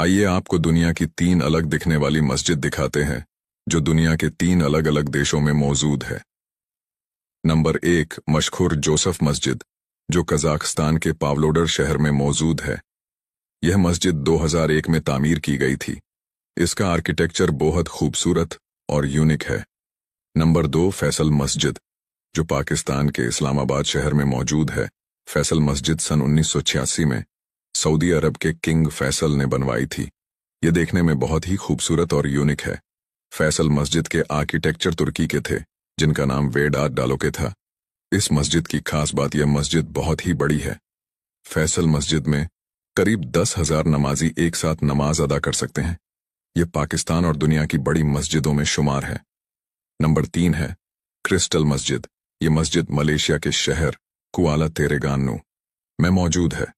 आइए आपको दुनिया की तीन अलग दिखने वाली मस्जिद दिखाते हैं जो दुनिया के तीन अलग अलग देशों में मौजूद है नंबर एक मशहूर जोसफ मस्जिद जो कजाकिस्तान के पावलोडर शहर में मौजूद है यह मस्जिद 2001 में तामीर की गई थी इसका आर्किटेक्चर बहुत खूबसूरत और यूनिक है नंबर दो फैसल मस्जिद जो पाकिस्तान के इस्लामाबाद शहर में मौजूद है फैसल मस्जिद सन 1986 में सऊदी अरब के किंग फैसल ने बनवाई थी ये देखने में बहुत ही खूबसूरत और यूनिक है फैसल मस्जिद के आर्किटेक्चर तुर्की के थे जिनका नाम वेडार डालोके था इस मस्जिद की खास बात यह मस्जिद बहुत ही बड़ी है फैसल मस्जिद में करीब दस हजार नमाजी एक साथ नमाज अदा कर सकते हैं यह पाकिस्तान और दुनिया की बड़ी मस्जिदों में शुमार है नंबर तीन है क्रिस्टल मस्जिद ये मस्जिद मलेशिया के शहर कुआला तेरेगानू में मौजूद है